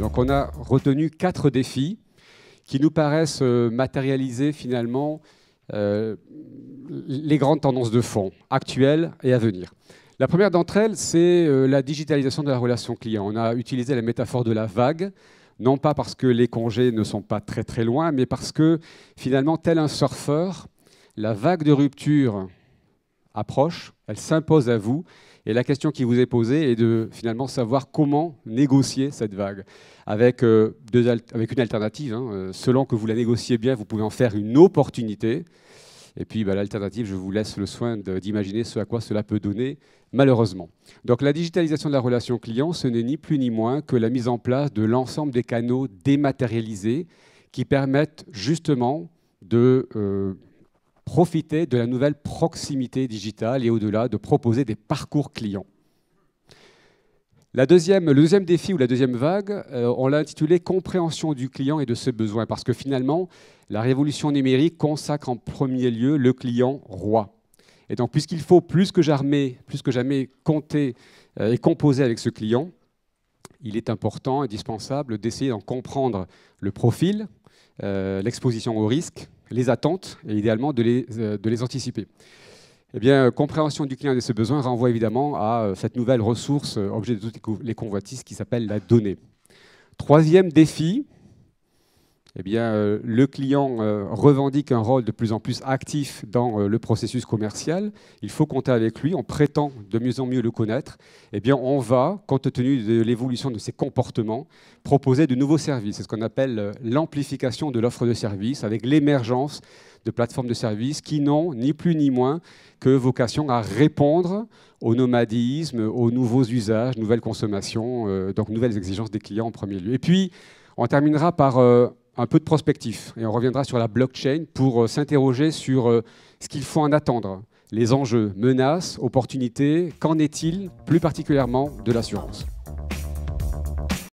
donc on a retenu quatre défis qui nous paraissent euh, matérialiser finalement euh, les grandes tendances de fond actuelles et à venir. La première d'entre elles, c'est euh, la digitalisation de la relation client. On a utilisé la métaphore de la vague, non pas parce que les congés ne sont pas très très loin, mais parce que finalement, tel un surfeur, la vague de rupture approche, elle s'impose à vous. Et la question qui vous est posée est de finalement savoir comment négocier cette vague avec, euh, une alternative. Hein, euh, selon que vous la négociez bien, vous pouvez en faire une opportunité. Et puis bah, l'alternative, je vous laisse le soin d'imaginer ce à quoi cela peut donner, malheureusement. Donc la digitalisation de la relation client, ce n'est ni plus ni moins que la mise en place de l'ensemble des canaux dématérialisés qui permettent justement de... Euh, profiter de la nouvelle proximité digitale et au-delà de proposer des parcours clients. La deuxième, le deuxième défi ou la deuxième vague, euh, on l'a intitulé Compréhension du client et de ses besoins, parce que finalement, la révolution numérique consacre en premier lieu le client roi. Et donc, puisqu'il faut plus que jamais, plus que jamais compter euh, et composer avec ce client, il est important et indispensable d'essayer d'en comprendre le profil, euh, l'exposition au risque, les attentes et idéalement de les, euh, de les anticiper. Eh bien, euh, compréhension du client et de ses besoins renvoie évidemment à euh, cette nouvelle ressource, objet de toutes les convoitises, qui s'appelle la donnée. Troisième défi, eh bien, euh, le client euh, revendique un rôle de plus en plus actif dans euh, le processus commercial. Il faut compter avec lui, on prétend de mieux en mieux le connaître. Eh bien, on va, compte tenu de l'évolution de ses comportements, proposer de nouveaux services. C'est ce qu'on appelle l'amplification de l'offre de services avec l'émergence de plateformes de services qui n'ont ni plus ni moins que vocation à répondre au nomadisme, aux nouveaux usages, nouvelles consommations, donc nouvelles exigences des clients en premier lieu. Et puis, on terminera par un peu de prospectif. Et on reviendra sur la blockchain pour euh, s'interroger sur euh, ce qu'il faut en attendre, les enjeux, menaces, opportunités, qu'en est-il plus particulièrement de l'assurance